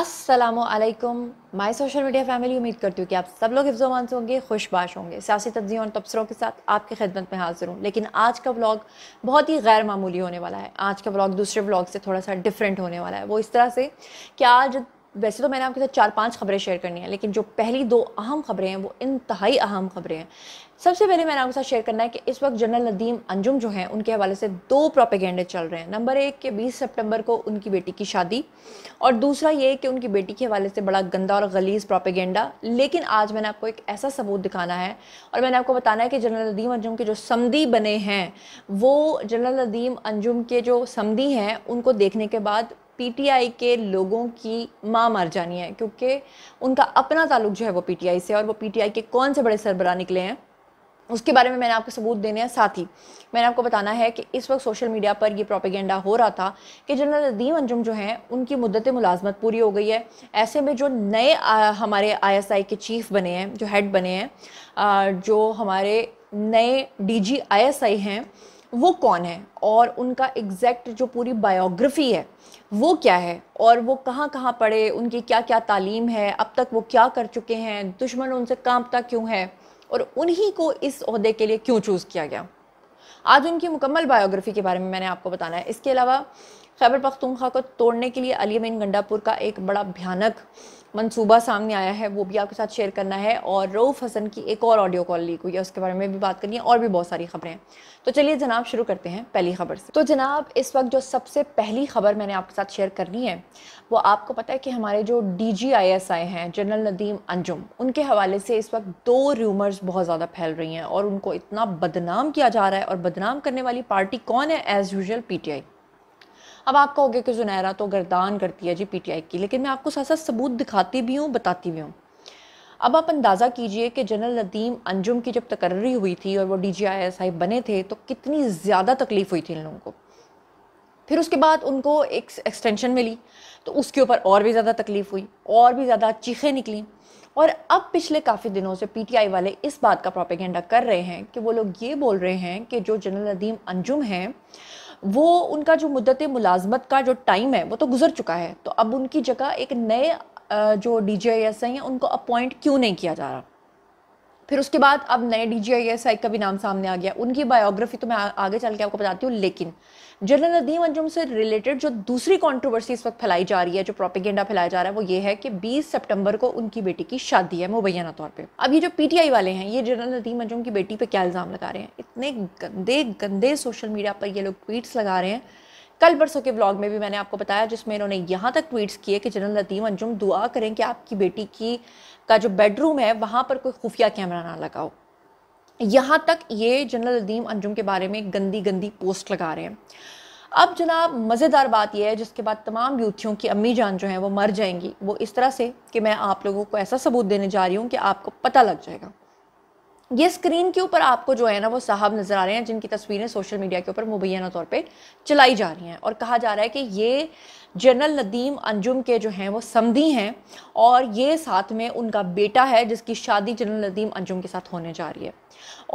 Aslam my social media family उम्मीद करती हूँ कि आप सब लोग हिफ्जोमान से होंगे खुशबाश होंगे सियासी तब्जियों और तबसरों के साथ आपकी खिदमत में हाजिर हूँ लेकिन आज का ब्लॉग बहुत ही गैर मामूली होने वाला है आज का ब्लॉग दूसरे ब्लॉग से थोड़ा सा डिफरेंट होने वाला है वो इस तरह से कि आज वैसे तो मैंने आपके साथ चार पांच खबरें शेयर करनी है लेकिन जो पहली दो अहम खबरें हैं वो इंतहाई अहम खबरें हैं सबसे पहले मैंने आपके साथ शेयर करना है कि इस वक्त जनरल नदीम अंजुम जो हैं उनके हवाले से दो प्रोपेगेंडे चल रहे हैं नंबर एक कि 20 सितंबर को उनकी बेटी की शादी और दूसरा ये कि उनकी बेटी के हवाले से बड़ा गंदा और गलीज प्रोपेगेंडा लेकिन आज मैंने आपको एक ऐसा सबूत दिखाना है और मैंने आपको बताना है कि जनरल नदीम अंजुम के जो समदी बने हैं वो जनरल नदीम अंजुम के जो समदी हैं उनको देखने के बाद पीटीआई के लोगों की माँ मर जानी है क्योंकि उनका अपना ताल्लुक जो है वो पीटीआई से और वो पीटीआई के कौन से बड़े सरबरा निकले हैं उसके बारे में मैंने आपको सबूत देने हैं साथ ही मैंने आपको बताना है कि इस वक्त सोशल मीडिया पर ये प्रोपेगेंडा हो रहा था कि जनरल नदीम अंजुम जो हैं उनकी मुद्दत मुलाजमत पूरी हो गई है ऐसे में जो नए हमारे आईएसआई के चीफ बने हैं जो हेड बने हैं जो हमारे नए डीजी आईएसआई हैं वो कौन है और उनका एग्जैक्ट जो पूरी बायोग्राफी है वो क्या है और वो कहाँ कहाँ पढ़े उनकी क्या क्या तालीम है अब तक वो क्या कर चुके हैं दुश्मन उनसे कांपता क्यों है और उन्हीं को इस अहदे के लिए क्यों चूज़ किया गया आज उनकी मुकम्मल बायोग्राफी के बारे में मैंने आपको बताना है इसके अलावा खैबर पख्तूनख्वा को तोड़ने के लिए अली अमीन गंडापुर का एक बड़ा भयानक मनसूबा सामने आया है वो भी आपके साथ शेयर करना है और रऊफ़ हसन की एक और ऑडियो कॉल लीक हुई है उसके बारे में भी बात करनी है और भी बहुत सारी खबरें हैं तो चलिए जनाब शुरू करते हैं पहली खबर से तो जनाब इस वक्त जो सबसे पहली खबर मैंने आपके साथ शेयर करनी है वो आपको पता है कि हमारे जो D G I S I हैं जनरल नदीम अंजुम उनके हवाले से इस वक्त दो र्यूमर्स बहुत ज़्यादा फैल रही हैं और उनको इतना बदनाम किया जा रहा है और बदनाम करने वाली पार्टी कौन है as usual P T I अब आप कहोगे कि जुनैरा तो गर्दान करती है जी पीटीआई की लेकिन मैं आपको साथ साथ सबूत दिखाती भी हूँ बताती भी हूँ अब आप अंदाज़ा कीजिए कि जनरल नदीम अंजुम की जब तकर्री हुई थी और वो D G I S I बने थे तो कितनी ज़्यादा तकलीफ़ हुई थी इन लोगों को फिर उसके बाद उनको एक एक्सटेंशन मिली तो उसके ऊपर और भी ज़्यादा तकलीफ़ हुई और भी ज़्यादा चीखें निकली और अब पिछले काफ़ी दिनों से पीटीआई वाले इस बात का प्रोपेगेंडा कर रहे हैं कि वो लोग ये बोल रहे हैं कि जो जनरल नदीम अंजुम हैं वो उनका जो मुद्दत मुलाजमत का जो टाइम है वो तो गुजर चुका है तो अब उनकी जगह एक नए जो डी जे एस आई हैं उनको अपॉइंट क्यों नहीं किया जा रहा फिर उसके बाद अब नए D G I S I का भी नाम सामने आ गया उनकी बायोग्राफी तो मैं आगे चल के आपको बताती हूँ लेकिन जनरल नदीम अंजुम से रिलेटेड जो दूसरी कॉन्ट्रोवर्सी इस वक्त फैलाई जा रही है जो प्रोपिगेंडा फैलाया जा रहा है वो ये है कि 20 सितंबर को उनकी बेटी की शादी है मुबैना तौर पे अब ये जो पीटीआई वाले हैं ये जनरल नदीम अंजुम की बेटी पे क्या इल्ज़ाम लगा रहे हैं इतने गंदे गंदे सोशल मीडिया पर ये लोग ट्वीट्स लगा रहे हैं कल परसों के ब्लॉग में भी मैंने आपको बताया जिसमें इन्होंने यहाँ तक ट्वीट्स किए कि जनरल लतीम अंजुम दुआ करें कि आपकी बेटी की का जो बेडरूम है वहाँ पर कोई खुफिया कैमरा ना लगाओ यहाँ तक ये जनरल नदीम अंजुम के बारे में गंदी गंदी पोस्ट लगा रहे हैं अब जनाब मज़ेदार बात यह है जिसके बाद तमाम यूथियों की अम्मी जान जो हैं वो मर जाएंगी वो इस तरह से कि मैं आप लोगों को ऐसा सबूत देने जा रही हूँ कि आपको पता लग जाएगा ये स्क्रीन के ऊपर आपको जो है ना वो साहब नज़र आ रहे हैं जिनकी तस्वीरें सोशल मीडिया के ऊपर मुबैना तौर पे चलाई जा रही हैं और कहा जा रहा है कि ये जनरल नदीम अंजुम के जो हैं वो समधी हैं और ये साथ में उनका बेटा है जिसकी शादी जनरल नदीम अंजुम के साथ होने जा रही है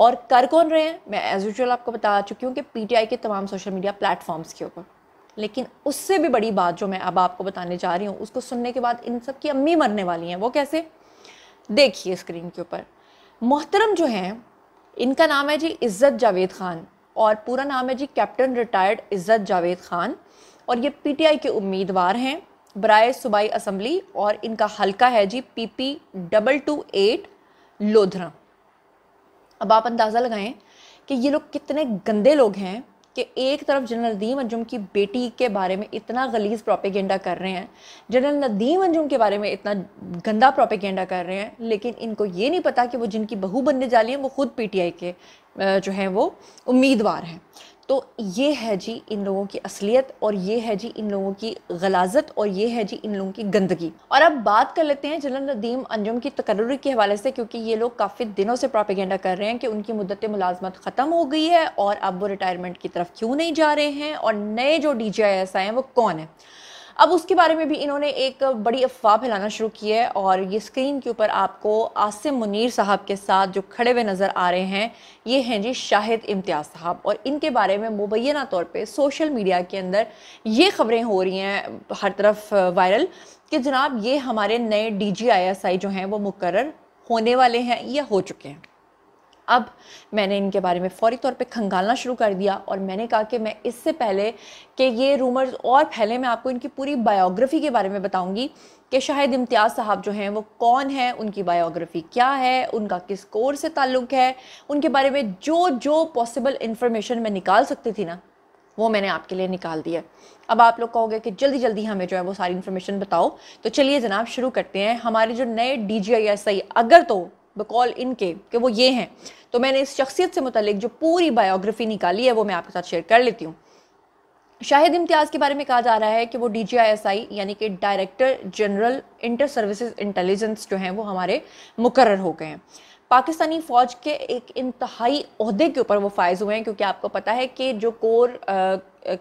और कर कौन रहे हैं मैं एज़ यूजल आपको बता चुकी हूँ कि पी टी आई के तमाम सोशल मीडिया प्लेटफॉर्म्स के ऊपर लेकिन उससे भी बड़ी बात जो मैं अब आपको बताने जा रही हूँ उसको सुनने के बाद इन सब की अम्मी मरने वाली हैं वो कैसे देखिए स्क्रीन के ऊपर मोहतरम जो हैं इनका नाम है जी इज़्ज़त जावेद ख़ान और पूरा नाम है जी कैप्टन रिटायर्ड इज़्ज़त जावेद ख़ान और ये पीटीआई के उम्मीदवार हैं बरए सूबाई असम्बली और इनका हल्का है G P P double two eight लोधरा अब आप अंदाज़ा लगाएं कि ये लोग कितने गंदे लोग हैं कि एक तरफ जनरल नदीम अंजुम की बेटी के बारे में इतना गलीज प्रोपेगेंडा कर रहे हैं जनरल नदीम अंजुम के बारे में इतना गंदा प्रोपेगेंडा कर रहे हैं लेकिन इनको ये नहीं पता कि वो जिनकी बहू बनने जा रही हैं वो खुद पीटीआई के जो हैं वो उम्मीदवार हैं तो ये है जी इन लोगों की असलियत और ये है जी इन लोगों की गलाजत और ये है जी इन लोगों की गंदगी और अब बात कर लेते हैं जनरल नदीम अंजुम की तकर्री के हवाले से क्योंकि ये लोग काफ़ी दिनों से प्रोपेगेंडा कर रहे हैं कि उनकी मुद्दत मुलाजमत ख़त्म हो गई है और अब वो रिटायरमेंट की तरफ क्यों नहीं जा रहे हैं और नए जो डी आए हैं वो कौन है अब उसके बारे में भी इन्होंने एक बड़ी अफवाह फैलाना शुरू की है और ये स्क्रीन के ऊपर आपको आसिम मुनीर साहब के साथ जो खड़े हुए नज़र आ रहे हैं ये हैं जी शाहिद इम्तियाज़ साहब और इनके बारे में मुबैना तौर पर सोशल मीडिया के अंदर ये खबरें हो रही हैं हर तरफ वायरल कि जनाब ये हमारे नए D G I S I जो हैं वो मुकर होने वाले हैं या हो चुके हैं अब मैंने इनके बारे में फौरी तौर पे खंगालना शुरू कर दिया और मैंने कहा कि मैं इससे पहले कि ये रूमर्स और फैले मैं आपको इनकी पूरी बायोग्राफी के बारे में बताऊंगी कि शाहिद इम्तियाज़ साहब जो हैं वो कौन हैं उनकी बायोग्राफी क्या है उनका किस कोर से ताल्लुक़ है उनके बारे में जो जो पॉसिबल इन्फॉर्मेशन मैं निकाल सकती थी ना वो मैंने आपके लिए निकाल दिया अब आप लोग कहोगे कि जल्दी जल्दी हमें जो है वो सारी इन्फॉर्मेशन बताओ तो चलिए जनाब शुरू करते हैं हमारे जो नए D G I S I अगर तो बकौल इनके कि वो ये हैं तो मैंने इस शख्सियत से मुतलिक जो पूरी बायोग्राफी निकाली है वो मैं आपके साथ शेयर कर लेती हूँ शाहिद इम्तियाज़ के बारे में कहा जा रहा है कि वो D G I S I यानी कि director general inter services intelligence जो हैं वो हमारे मुकर हो गए हैं पाकिस्तानी फ़ौज के एक इंतहाई अहदे के ऊपर वो फायज़ हुए हैं क्योंकि आपको पता है कि जो कोर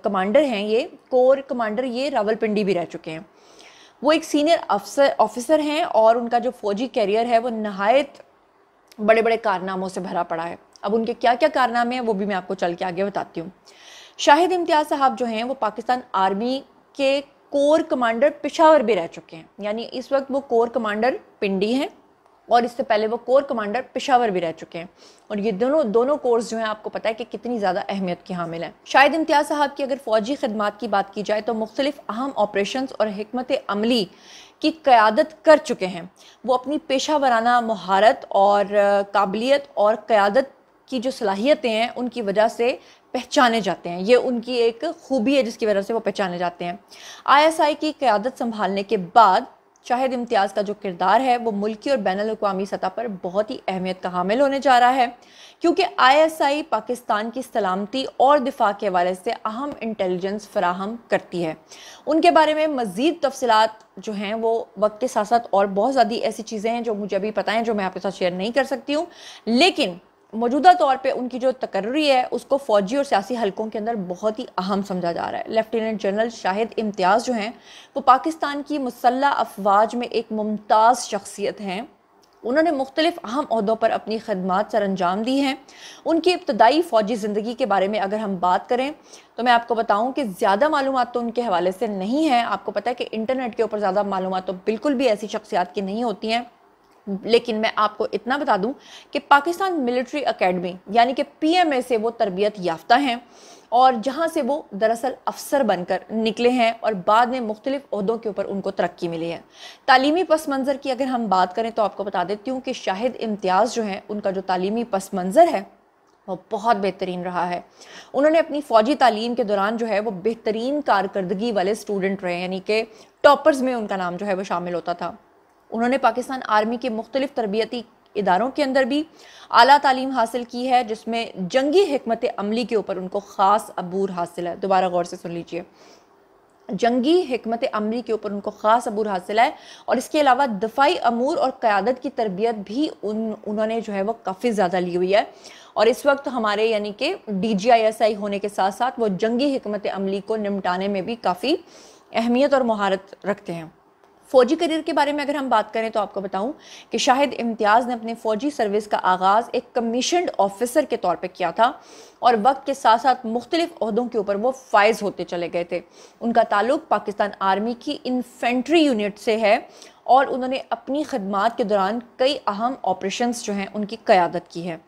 कमांडर हैं ये कोर कमांडर ये रावलपिंडी भी रह चुके हैं वो एक सीनियर अफसर ऑफिसर हैं और उनका जो फौजी कैरियर है वो नहायत बड़े बड़े कारनामों से भरा पड़ा है अब उनके क्या क्या कारनामे हैं वो भी मैं आपको चल के आगे बताती हूँ शाहिद इम्तियाज़ साहब जो हैं वो पाकिस्तान आर्मी के कोर कमांडर पिशावर भी रह चुके हैं यानी इस वक्त वो कोर कमांडर पिंडी हैं और इससे पहले वो कोर कमांडर पेशावर भी रह चुके हैं और ये दोनों दोनों कोर्स जो हैं आपको पता है कि कितनी ज़्यादा अहमियत की हामिल हैं शायद इम्तियाज़ साहब की अगर फ़ौजी खदमात की बात की जाए तो मुख्तलिफ़ अहम ऑपरेशन और हमत अमली की क़्यादत कर चुके हैं वो अपनी पेशा वराना महारत और काबिलियत और क़्यादत की जो सलाहियतें हैं उनकी वजह से पहचाने जाते हैं ये उनकी एक खूबी है जिसकी वजह से वो पहचाने जाते हैं आईएसआई की क़्यादत संभालने के बाद शाहिद इम्तियाज़ का जो किरदार है वो मुल्की और बैन अवी सतह पर बहुत ही अहमियत का हामिल होने जा रहा है क्योंकि आईएसआई पाकिस्तान की सलामती और दिफा के हवाले से अहम इंटेलिजेंस फ्राहम करती है उनके बारे में मज़ीद तफसलत जो हैं वो वक्त के साथ साथ और बहुत ज़्यादा ऐसी चीज़ें हैं जो मुझे अभी पता है जो मैं आपके साथ शेयर नहीं कर सकती हूँ लेकिन मौजूदा तौर पे उनकी जो तकर्री है उसको फ़ौजी और सियासी हलकों के अंदर बहुत ही अहम समझा जा रहा है लेफ्टिनेंट जनरल शाहिद इम्तियाज़ जो हैं वो पाकिस्तान की मुसल्ह अफवाज में एक मुमताज़ शख्सियत हैं उन्होंने मुख्तलिफ अहम अहदों पर अपनी खदमात सर अंजाम दी हैं उनकी इब्तदाई फ़ौजी ज़िंदगी के बारे में अगर हम बात करें तो मैं आपको बताऊं कि ज़्यादा मालूम तो उनके हवाले से नहीं है आपको पता है कि इंटरनेट के ऊपर ज़्यादा मालूम तो बिल्कुल भी ऐसी शख्सियात की नहीं होती हैं लेकिन मैं आपको इतना बता दूं कि पाकिस्तान मिलिट्री एकेडमी यानी कि पीएमए से वो तरबियत याफ्ता हैं और जहाँ से वो दरअसल अफसर बनकर निकले हैं और बाद में मुख्तलिफ अहदों के ऊपर उनको तरक्की मिली है तालीमी पस मंज़र की अगर हम बात करें तो आपको बता देती हूँ कि शाहिद इम्तियाज़ जो हैं उनका जो तालीमी पस मंज़र है वो बहुत बेहतरीन रहा है उन्होंने अपनी फ़ौजी तालीम के दौरान जो है वो बेहतरीन कारकर्दगी वाले स्टूडेंट रहे यानी कि टॉपर्स में उनका नाम जो है वो शामिल होता था उन्होंने पाकिस्तान आर्मी के मुख्तलिफ तरबियती इदारों के अंदर भी अली तालीम हासिल की है जिसमें जंगी हमत अमली के ऊपर उनको ख़ास अबूर हासिल है दोबारा गौर से सुन लीजिए जंगी हमत अमली के ऊपर उनको ख़ास अबूर हासिल है और इसके अलावा दफाई अमूर और क़्यादत की तरबियत भी उन उन्होंने जो है वो काफ़ी ज़्यादा ली हुई है और इस वक्त हमारे यानी कि D G I S I होने के साथ साथ वो जंगी हमत अमली को निमटाने में भी काफ़ी अहमियत और महारत रखते हैं फ़ौजी करियर के बारे में अगर हम बात करें तो आपको बताऊं कि शाहिद इम्तियाज़ ने अपने फ़ौजी सर्विस का आगाज़ एक कमीशनड ऑफिसर के तौर पर किया था और वक्त के साथ साथ मुख्तलिफ़ों अहदों के ऊपर वो फाइज होते चले गए थे उनका ताल्लुक पाकिस्तान आर्मी की इन्फेंट्री यूनिट से है और उन्होंने अपनी खदमात के दौरान कई अहम ऑपरेशन जो हैं उनकी क़्यादत की है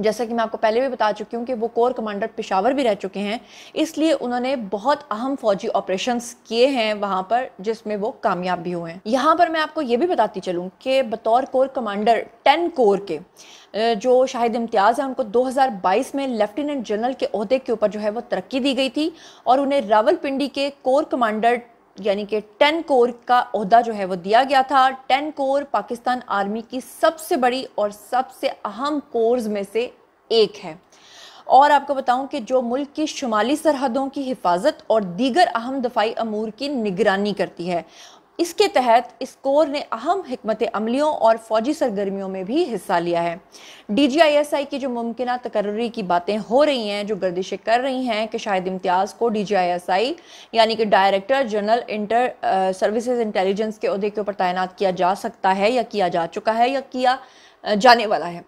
जैसा कि मैं आपको पहले भी बता चुकी हूँ कि वो कोर कमांडर पिशावर भी रह चुके हैं इसलिए उन्होंने बहुत अहम फौजी ऑपरेशन किए हैं वहाँ पर जिसमें वो कामयाब भी हुए हैं यहाँ पर मैं आपको ये भी बताती चलूँ कि बतौर कोर कमांडर टेन कोर के जो शाहिद इम्तियाज़ हैं उनको 2022 में लेफ्टिनेंट जनरल के अहदे के ऊपर जो है वो तरक्की दी गई थी और उन्हें रावलपिंडी के कोर कमांडर यानी कि टेन कोर का अहदा जो है वो दिया गया था टेन कोर पाकिस्तान आर्मी की सबसे बड़ी और सबसे अहम कोर्स में से एक है और आपको बताऊं कि जो मुल्क की शुमाली सरहदों की हिफाजत और दीगर अहम दफाई अमूर की निगरानी करती है इसके तहत इस कोर ने अहम हमत अमलियों और फौजी सरगर्मियों में भी हिस्सा लिया है D G I S I की जो मुमकिन तकर्री की बातें हो रही हैं जो गर्दिशें कर रही हैं कि शाहिद इम्तियाज़ को D G I S I यानी कि director general inter services intelligence के अहदे के ऊपर तैनात किया जा सकता है या किया जा चुका है या किया जाने वाला है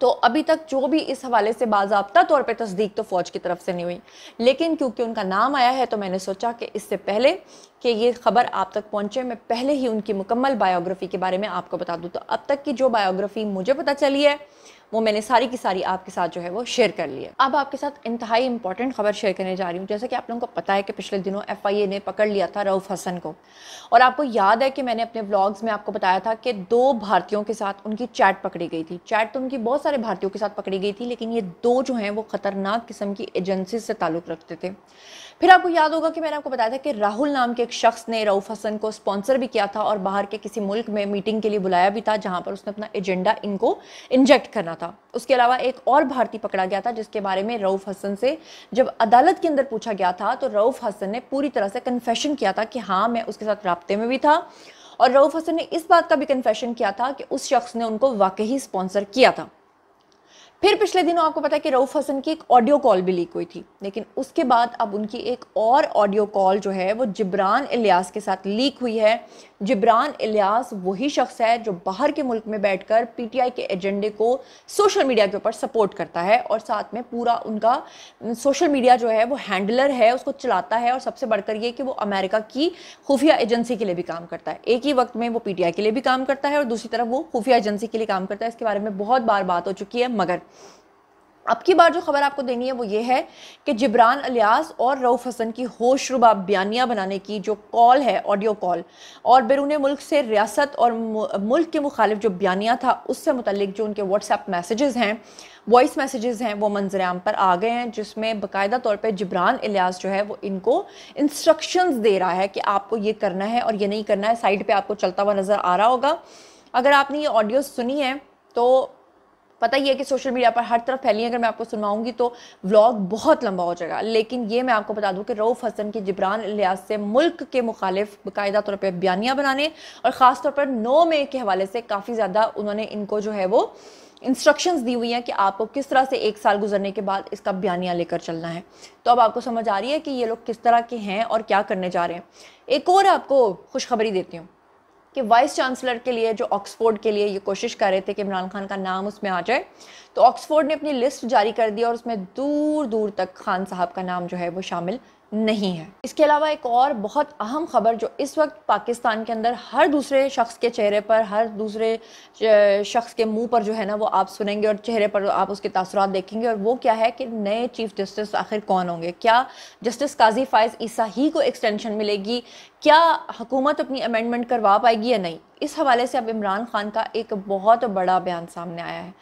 तो अभी तक जो भी इस हवाले से बाबा तौर पर तस्दीक तो फ़ौज की तरफ से नहीं हुई लेकिन क्योंकि उनका नाम आया है तो मैंने सोचा कि इससे पहले कि ये ख़बर आप तक पहुँचे मैं पहले ही उनकी मुकम्मल बायोग्राफ़ी के बारे में आपको बता दूँ तो अब तक की जो बायोग्राफ़ी मुझे पता चली है वो मैंने सारी की सारी आपके साथ जो है वो शेयर कर ली है अब आपके साथ इंतहाई इंपॉर्टेंट खबर शेयर करने जा रही हूँ जैसे कि आप लोगों को पता है कि पिछले दिनों एफ आई ए ने पकड़ लिया था रऊफ़ हसन को और आपको याद है कि मैंने अपने ब्लॉग्स में आपको बताया था कि दो भारतीयों के साथ उनकी चैट पकड़ी गई थी चैट तो उनकी बहुत सारे भारतीयों के साथ पकड़ी गई थी लेकिन ये दो जो हैं वो ख़तरनाक किस्म की एजेंसी से ताल्लुक़ रखते थे फिर आपको याद होगा कि मैंने आपको बताया था कि राहुल नाम के एक शख्स ने रऊफ हसन को स्पॉन्सर भी किया था और बाहर के किसी मुल्क में मीटिंग के लिए बुलाया भी था जहां पर उसने अपना एजेंडा इनको इंजेक्ट करना था उसके अलावा एक और भारतीय पकड़ा गया था जिसके बारे में रऊफ हसन से जब अदालत के अंदर पूछा गया था तो रऊफ हसन ने पूरी तरह से कन्फेशन किया था कि हाँ मैं उसके साथ रबते में भी था और रऊफ हसन ने इस बात का भी कन्फेशन किया था कि उस शख्स ने उनको वाकई स्पॉन्सर किया था फिर पिछले दिनों आपको पता है कि रऊफ हसन की एक ऑडियो कॉल भी लीक हुई थी लेकिन उसके बाद अब उनकी एक और ऑडियो कॉल जो है वो जिब्रान इलियास के साथ लीक हुई है जिब्रान इलियास वही शख्स है जो बाहर के मुल्क में बैठकर पीटीआई के एजेंडे को सोशल मीडिया के ऊपर सपोर्ट करता है और साथ में पूरा उनका सोशल मीडिया जो है वो हैंडलर है उसको चलाता है और सबसे बढ़कर ये कि वो अमेरिका की खुफिया एजेंसी के लिए भी काम करता है एक ही वक्त में वो पी के लिए भी काम करता है और दूसरी तरफ वो खुफिया एजेंसी के लिए काम करता है इसके बारे में बहुत बार बात हो चुकी है मगर अब की बार जो खबर आपको देनी है वो ये है कि जिब्रान अलियास और रऊफ़ हसन की होशरुबा बयानियाँ बनाने की जो कॉल है ऑडियो कॉल और बैरून मुल्क से रियासत और मुल्क के मुखालिफ जो बयानिया था उससे मुतलिक जो उनके व्हाट्सएप मैसेजेस हैं वॉइस मैसेजेस हैं वो मंजर आम पर आ गए हैं जिसमें बाकायदा तौर पे जिब्रान अलियास जो है वो इनको इंस्ट्रक्शंस दे रहा है कि आपको ये करना है और ये नहीं करना है साइड पर आपको चलता हुआ नज़र आ रहा होगा अगर आपने ये ऑडियो सुनी है तो पता ही है कि सोशल मीडिया पर हर तरफ फैली है अगर मैं आपको सुनवाऊंगी तो व्लॉग बहुत लंबा हो जाएगा लेकिन ये मैं आपको बता दूं कि रऊफ़ हसन की जिब्रान लिहाज से मुल्क के मुखालिफ बायदा तौर पर बयानियाँ बनाने और ख़ास तौर पर नो मे के हवाले से काफ़ी ज़्यादा उन्होंने इनको जो है वो इंस्ट्रक्शंस दी हुई हैं कि आपको किस तरह से एक साल गुजरने के बाद इसका बयानिया लेकर चलना है तो अब आपको समझ आ रही है कि ये लोग किस तरह के हैं और क्या करने जा रहे हैं एक और आपको खुशखबरी देती हूँ कि वाइस चांसलर के लिए जो ऑक्सफोर्ड के लिए ये कोशिश कर रहे थे कि इमरान खान का नाम उसमें आ जाए तो ऑक्सफोर्ड ने अपनी लिस्ट जारी कर दी और उसमें दूर दूर तक खान साहब का नाम जो है वो शामिल नहीं है इसके अलावा एक और बहुत अहम खबर जो इस वक्त पाकिस्तान के अंदर हर दूसरे शख्स के चेहरे पर हर दूसरे शख्स के मुंह पर जो है ना वो आप सुनेंगे और चेहरे पर आप उसके तसरत देखेंगे और वो क्या है कि नए चीफ जस्टिस आखिर कौन होंगे क्या जस्टिस काजी फायज ईसा ही को एक्सटेंशन मिलेगी क्या हुकूमत अपनी अमेंडमेंट करवा पाएगी या नहीं इस हवाले से अब इमरान खान का एक बहुत बड़ा बयान सामने आया है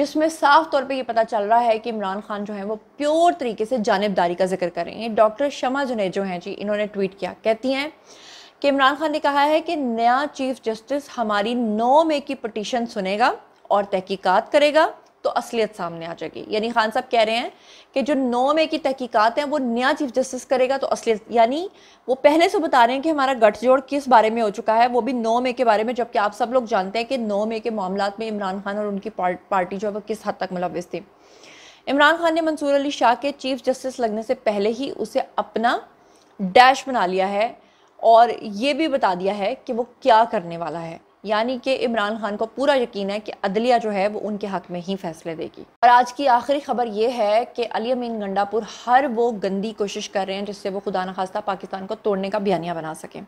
जिसमें साफ तौर पे ये पता चल रहा है कि इमरान खान जो है वो प्योर तरीके से जानबदारी का जिक्र कर रहे हैं डॉक्टर शमा जुनेद जो हैं जी इन्होंने ट्वीट किया कहती हैं कि इमरान खान ने कहा है कि नया चीफ जस्टिस हमारी नौ मे की पटिशन सुनेगा और तहकीक़त करेगा तो असलियत सामने आ जाएगी यानी खान साहब कह रहे हैं कि जो नौ में की तहकीकत हैं वो नया चीफ जस्टिस करेगा तो असलियत यानी वो पहले से बता रहे हैं कि हमारा गठजोड़ किस बारे में हो चुका है वो भी नौ मे के बारे में जबकि आप सब लोग जानते हैं कि नौ मे के मामला में इमरान खान और उनकी पार्टी जो है वो किस हद तक मुलविस थी इमरान खान ने मंसूर अली शाह के चीफ जस्टिस लगने से पहले ही उसे अपना डैश बना लिया है और ये भी बता दिया है कि वो क्या करने वाला है यानी कि इमरान खान को पूरा यकीन है कि अदलिया जो है वो उनके हक में ही फैसले देगी और आज की आखिरी खबर ये है कि अली अमीन गंडापुर हर वो गंदी कोशिश कर रहे हैं जिससे वो खुदा न खास्ता पाकिस्तान को तोड़ने का बयानिया बना सकें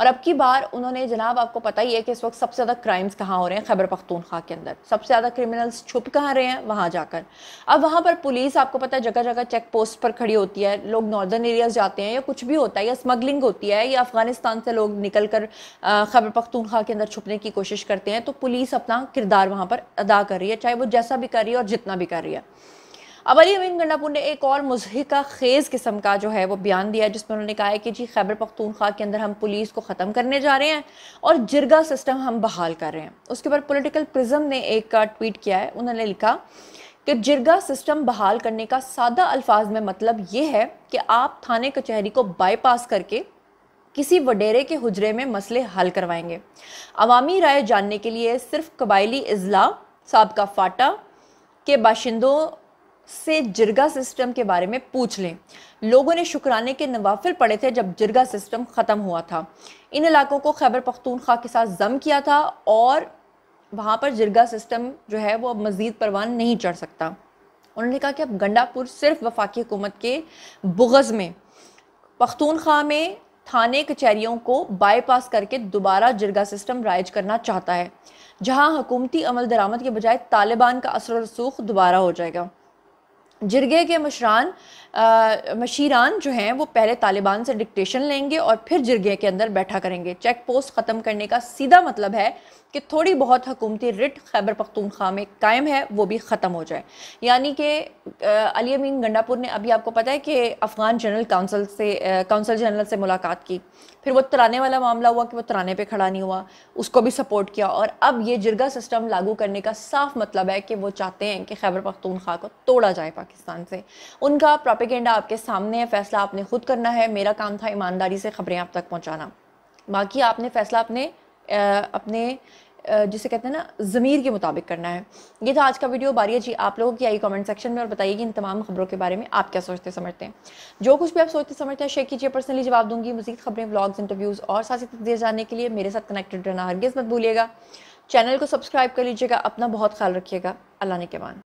और अब की बार उन्होंने जनाब आपको पता ही है कि इस वक्त सबसे ज़्यादा क्राइम्स कहाँ हो रहे हैं खैबर पख्तूनखा के अंदर सबसे ज़्यादा क्रिमिनल्स छुप कहाँ रहे हैं वहाँ जाकर अब वहाँ पर पुलिस आपको पता है जगह जगह चेक पोस्ट पर खड़ी होती है लोग नॉर्दर्न एरियाज जाते हैं या कुछ भी होता है या स्मगलिंग होती है या अफगानिस्तान से लोग निकल कर खैबर पख्तूनखा के अंदर छुपने करने की कोशिश करते हैं तो पुलिस अपना किरदार वहां पर अदा कर रही है चाहे वो जैसा भी कर रही है और जितना भी कर रही है अब अली अमीन गंडापुर ने एक और मुजहिका खेज़ किस्म का जो है वो बयान दिया जिसमें उन्होंने कहा है कि जी खैबर पख्तूनख्वा के अंदर हम पुलिस को ख़त्म करने जा रहे हैं और जिरगा सिस्टम हम बहाल कर रहे हैं उसके बाद पोलिटिकल प्रिज्म ने एक ट्वीट किया है उन्होंने लिखा कि जिरगा सिस्टम बहाल करने का सादा अल्फाज में मतलब ये है कि आप थाने कचहरी को बाईपास करके किसी वडेरे के हजरे में मसले हल करवाएंगे अवामी राय जानने के लिए सिर्फ कबायली अजला सबका फाटा के बाशिंदों से जिरगा सिस्टम के बारे में पूछ लें लोगों ने शुक्राने के नवाफिल पढ़े थे जब जिरगा सिस्टम ख़त्म हुआ था इन इलाकों को खैबर पख्तूनख्वा के साथ जम किया था और वहाँ पर जिरगा सिस्टम जो है वो अब मज़ीद परवान नहीं चढ़ सकता उन्होंने कहा कि अब गंडापुर सिर्फ वफाकी हुकूमत के बुगज़ में पख्तूनख्वा में थाने कचहरियों को बाईपास करके दोबारा जिरगा सिस्टम राइज करना चाहता है जहां हुकूमती अमल दरामद के बजाय तालिबान का असर रसूख दोबारा हो जाएगा जिरगे के मशरान मशीरान जो हैं वो पहले तालिबान से डिक्टेशन लेंगे और फिर जिरगे के अंदर बैठा करेंगे चेक पोस्ट ख़त्म करने का सीधा मतलब है कि थोड़ी बहुत हकूमती रिट खैबर पख्तूनख्वा में कायम है वो भी ख़त्म हो जाए यानी कि अली अमीन गंडापुर ने अभी आपको पता है कि अफ़गान जनरल काउंसिल से काउंसिल जनरल से मुलाकात की फिर वो तराने वाला मामला हुआ कि वो तराने पे खड़ा नहीं हुआ उसको भी सपोर्ट किया और अब ये जिरगा सिस्टम लागू करने का साफ मतलब है कि वो चाहते हैं कि खैबर पख्तूनख्वा को तोड़ा जाए पाकिस्तान से उनका प्रॉपर प्रोपेगेंडा आपके सामने है फैसला आपने खुद करना है मेरा काम था ईमानदारी से खबरें आप तक पहुँचाना बाकी आपने फैसला अपने अपने जिसे कहते हैं ना ज़मीर के मुताबिक करना है ये था आज का वीडियो बारिया जी आप लोगों की आई कमेंट सेक्शन में और बताइए कि इन तमाम खबरों के बारे में आप क्या सोचते समझते हैं जो कुछ भी आप सोचते समझते हैं शेयर कीजिए पर्सनली जवाब दूंगी मजीद खबरें ब्लॉग्स इंटरव्यूज़ और साथ तस्दीर जानने के लिए मेरे साथ कनेक्टेड रहना हरगिज़ मत भूलिएगा चैनल को सब्सक्राइब कर लीजिएगा अपना बहुत ख्याल रखिएगा अल्लाह ने के मान